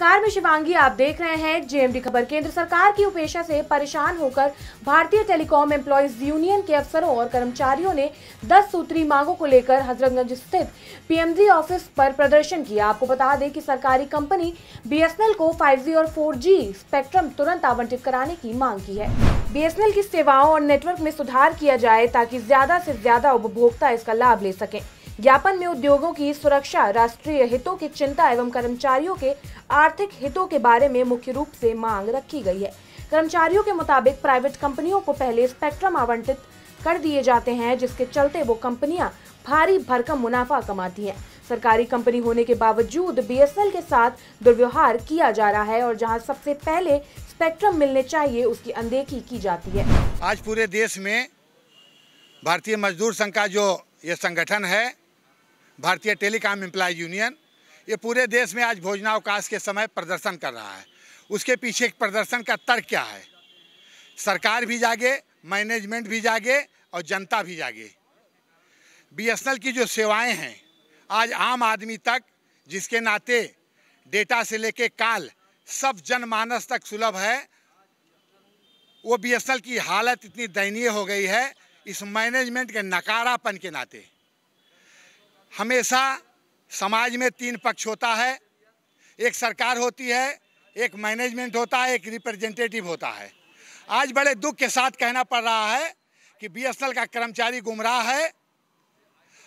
नमस्कार मैं शिवांगी आप देख रहे हैं जेएमडी खबर केंद्र सरकार की उपेक्षा से परेशान होकर भारतीय टेलीकॉम एम्प्लॉयज यूनियन के अफसरों और कर्मचारियों ने 10 सूत्री मांगों को लेकर हजरतगंज स्थित पीएमजी ऑफिस पर प्रदर्शन किया आपको बता दें कि सरकारी कंपनी बीएसएनएल को 5G और 4G स्पेक्ट्रम तुरंत आवंटित कराने की मांग की है बीएसएनएल की सेवाओं और नेटवर्क में सुधार किया जाए ताकि ज्यादा से ज्यादा उपभोक्ता इसका लाभ ले सकें ज्ञापन में उद्योगों की सुरक्षा राष्ट्रीय हितों की चिंता एवं कर्मचारियों के आर्थिक हितों के बारे में मुख्य रूप से मांग रखी गई है कर्मचारियों के मुताबिक प्राइवेट कंपनियों को पहले स्पेक्ट्रम आवंटित कर दिए जाते हैं जिसके चलते वो कंपनियां भारी भरकम मुनाफा कमाती हैं सरकारी कंपनी होने के बावजूद बीएसएल के साथ दुर्व्यवहार किया जा रहा है और जहां सबसे पहले स्पेक्ट्रम मिलने चाहिए उसकी अनदेखी की जाती है आज पूरे देश में भारतीय मजदूर संघ का जो ये संगठन है भारतीय टेलीकॉम एम्प्लॉय यूनियन ये पूरे देश में आज भोजनावकाश के समय प्रदर्शन कर रहा है उसके पीछे प्रदर्शन का तर्क क्या है सरकार भी जागे मैनेजमेंट भी जागे और जनता भी जागे बीएसएनएल की जो सेवाएं हैं आज आम आदमी तक जिसके नाते डेटा से लेके काल सब जनमानस तक सुलभ है वो बीएसएनएल की हालत इतनी दयनीय हो गई है इस मैनेजमेंट के नकारापन के नाते हमेशा समाज में तीन पक्ष होता है एक सरकार होती है एक मैनेजमेंट होता है एक रिप्रेजेंटेटिव होता है आज बड़े दुख के साथ कहना पड़ रहा है कि बीएसएनएल का कर्मचारी गुमराह है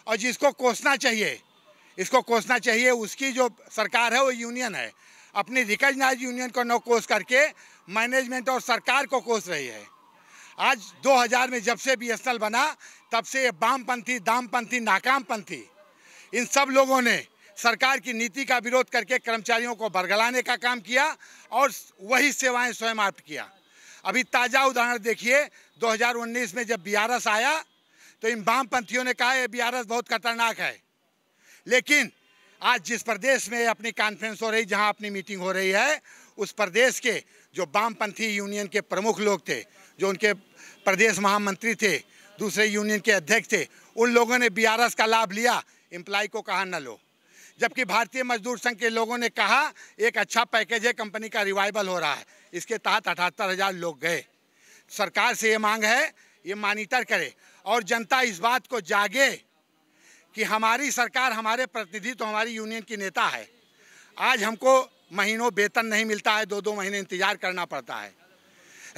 और जिसको कोसना चाहिए इसको कोसना चाहिए उसकी जो सरकार है वो यूनियन है अपनी रिकॉग्नाइज यूनियन को नौ कोस करके मैनेजमेंट और सरकार को कोस रही है आज 2000 में जब से बीएसएनएल बना तब से ये वामपंथी दामपंथी नाकामपंथी इन सब लोगों ने सरकार की नीति का विरोध करके कर्मचारियों को बरगलाने का काम किया और वही सेवाएं स्वयं आप किया अभी ताज़ा उदाहरण देखिए 2019 में जब बीआरएस आया तो इन वामपंथियों ने कहा यह बीआरएस बहुत खतरनाक है लेकिन आज जिस प्रदेश में अपनी कॉन्फ्रेंस हो रही जहां अपनी मीटिंग हो रही है उस प्रदेश के जो वामपंथी यूनियन के प्रमुख लोग थे जो उनके प्रदेश महामंत्री थे दूसरे यूनियन के अध्यक्ष थे उन लोगों ने बी का लाभ लिया इम्प्लाई को कहा न लो जबकि भारतीय मजदूर संघ के लोगों ने कहा एक अच्छा पैकेज है कंपनी का रिवाइवल हो रहा है इसके तहत अठहत्तर हज़ार लोग गए सरकार से ये मांग है ये मॉनिटर करे और जनता इस बात को जागे कि हमारी सरकार हमारे प्रतिनिधि तो हमारी यूनियन की नेता है आज हमको महीनों वेतन नहीं मिलता है दो दो महीने इंतजार करना पड़ता है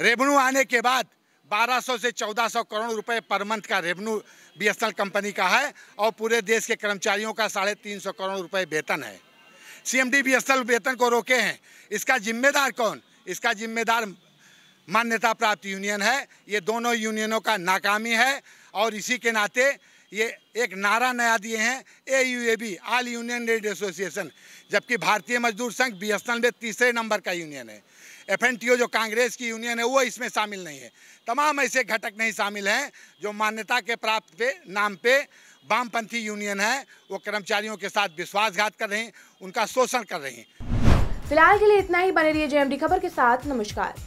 रेवन्यू आने के बाद 1200 से 1400 करोड़ रुपए पर मंथ का रेवेन्यू बी कंपनी का है और पूरे देश के कर्मचारियों का साढ़े तीन सौ करोड़ रुपए वेतन है सीएमडी बीएसएनएल वेतन को रोके हैं इसका जिम्मेदार कौन इसका जिम्मेदार मान्यता प्राप्त यूनियन है ये दोनों यूनियनों का नाकामी है और इसी के नाते ये एक नारा नया दिए हैं A U A B all union trade association जबकि भारतीय मजदूर संघ बी में तीसरे नंबर का यूनियन है एफ जो कांग्रेस की यूनियन है वो इसमें शामिल नहीं है तमाम ऐसे घटक नहीं शामिल हैं जो मान्यता के प्राप्त पे नाम पे वामपंथी यूनियन है वो कर्मचारियों के साथ विश्वासघात कर रहे हैं उनका शोषण कर रहे हैं फिलहाल के लिए इतना ही बने रहिए जेएमडी खबर के साथ नमस्कार